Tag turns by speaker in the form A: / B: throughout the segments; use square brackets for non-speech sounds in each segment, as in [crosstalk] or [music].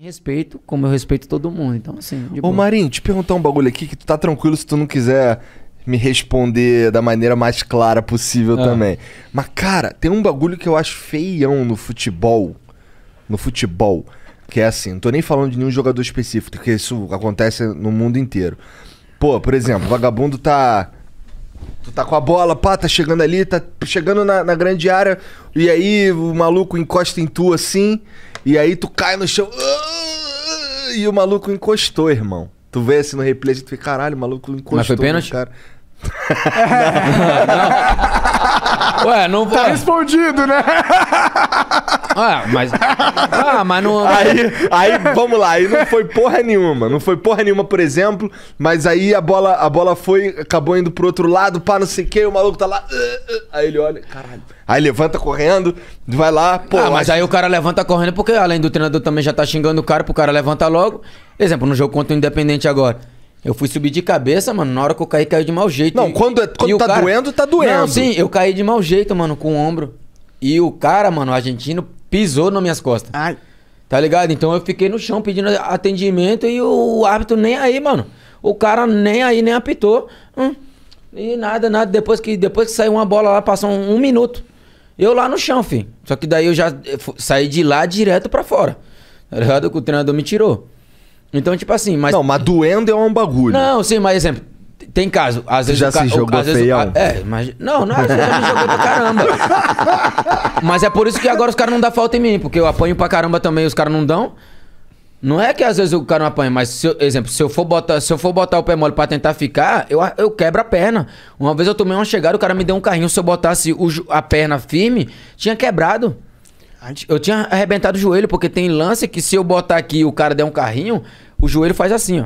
A: Respeito, como eu respeito todo mundo. Então, assim. Ô, boa.
B: Marinho, te perguntar um bagulho aqui que tu tá tranquilo se tu não quiser me responder da maneira mais clara possível ah. também. Mas, cara, tem um bagulho que eu acho feião no futebol. No futebol. Que é assim, não tô nem falando de nenhum jogador específico, porque isso acontece no mundo inteiro. Pô, por exemplo, vagabundo tá. Tu tá com a bola, pá, tá chegando ali, tá chegando na, na grande área, e aí o maluco encosta em tu assim. E aí tu cai no chão. E o maluco encostou, irmão. Tu vê assim no replay, a gente fica, caralho, o maluco encostou. Mas foi pênalti?
A: Cara. [laughs] [laughs] [laughs] não, não. Ué, não Tá respondido, né? Ah, mas. Ah, mas não. Aí,
B: aí, vamos lá, aí não foi porra nenhuma. Não foi porra nenhuma, por exemplo, mas aí a bola, a bola foi, acabou indo pro outro lado, pá, não sei o que, o maluco tá lá. Uh,
A: uh, aí ele olha, caralho. Aí levanta correndo, vai lá, pô. Ah, mas aí o cara levanta correndo, porque além do treinador também já tá xingando o cara, pro cara levanta logo. Exemplo, no jogo contra o Independente agora. Eu fui subir de cabeça, mano. Na hora que eu caí, caiu de mau jeito. Não, quando, é- quando tá cara... doendo, tá doendo. Não, sim, eu caí de mau jeito, mano, com o ombro. E o cara, mano, o argentino, pisou nas minhas costas. Ai. Tá ligado? Então eu fiquei no chão pedindo atendimento e o árbitro nem aí, mano. O cara nem aí, nem apitou. Hum. E nada, nada. Depois que, depois que saiu uma bola lá, passou um, um minuto. Eu lá no chão, filho. Só que daí eu já saí de lá direto pra fora. Tá ligado? Que o treinador me tirou. Então, tipo assim, mas. Não, mas doendo é um bagulho. Não, sim, mas exemplo. Tem caso, às Você vezes. Já o ca... se jogou às feião? Vezes o... É, mas. Não, não, é eu já me joguei pra caramba. [laughs] mas é por isso que agora os caras não dão falta em mim, porque eu apanho pra caramba também, os caras não dão. Não é que às vezes o cara não apanha, mas, se eu, exemplo, se eu, for botar, se eu for botar o pé mole pra tentar ficar, eu, eu quebro a perna. Uma vez eu tomei uma chegada, o cara me deu um carrinho. Se eu botasse o, a perna firme, tinha quebrado. Gente... Eu tinha arrebentado o joelho, porque tem lance que se eu botar aqui e o cara der um carrinho, o joelho faz assim, ó.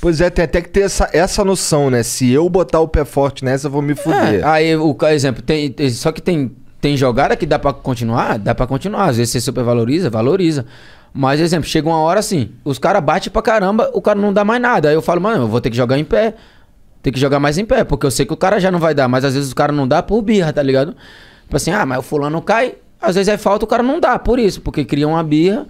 B: Pois é, tem até que ter essa, essa noção, né? Se eu
A: botar o pé forte nessa, eu vou me é, fuder. É, aí, o exemplo, tem, só que tem, tem jogada que dá para continuar? Dá para continuar. Às vezes você supervaloriza, valoriza. Mas, exemplo, chega uma hora assim, os caras batem pra caramba, o cara não dá mais nada. Aí eu falo, mano, eu vou ter que jogar em pé. Tem que jogar mais em pé, porque eu sei que o cara já não vai dar. Mas às vezes o cara não dá por birra, tá ligado? Tipo assim, ah, mas o fulano cai, às vezes é falta, o cara não dá, por isso, porque cria uma birra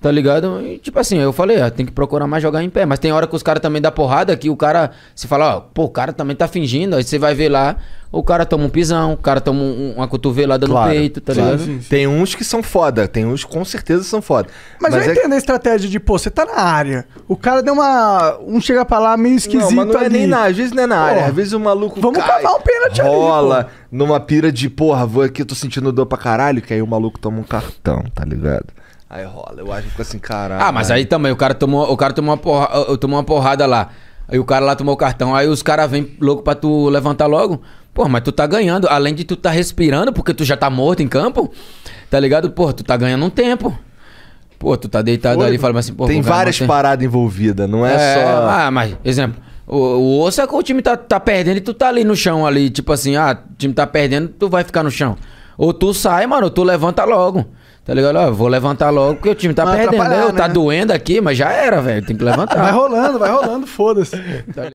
A: Tá ligado? E, tipo assim, eu falei, ah, tem que procurar mais jogar em pé. Mas tem hora que os caras também dá porrada que o cara se fala, ó, pô, o cara também tá fingindo. Aí você vai ver lá, o cara toma um pisão, o cara toma um, uma cotovelada claro, no peito, tá ligado? Sim, sim.
B: Tem uns que são foda, tem uns que com certeza são foda. Mas, mas eu é... entendo a estratégia de, pô, você tá na área. O cara deu uma. Um chega pra lá meio esquisito. Não, mas não é nem na, às vezes não é na pô, área. Às vezes o maluco. Vamos cai, cavar um pênalti rola ali, numa pira de, porra, vou aqui, tô sentindo dor pra caralho, que aí o maluco toma um cartão, tá ligado?
A: Aí rola. Eu acho que fica assim, caralho. Ah, mas aí também o cara tomou, o cara tomou uma, porra, eu tomou uma porrada lá. Aí o cara lá tomou o cartão. Aí os caras vêm louco pra tu levantar logo. Pô, mas tu tá ganhando. Além de tu tá respirando, porque tu já tá morto em campo. Tá ligado? Pô, tu tá ganhando um tempo. Pô, tu tá deitado Foi, ali e fala assim, pô, Tem várias manter.
B: paradas envolvidas, não é, é, só.
A: Ah, mas, exemplo, o, o osso é que o time tá, tá perdendo e tu tá ali no chão ali, tipo assim, ah, o time tá perdendo, tu vai ficar no chão. Ou tu sai, mano, ou tu levanta logo. Tá ligado? Ó, vou levantar logo porque o time tá perdendo. Né? Tá né? doendo aqui, mas já era, velho. Tem que levantar. vai rolando, vai rolando, foda-se. Tá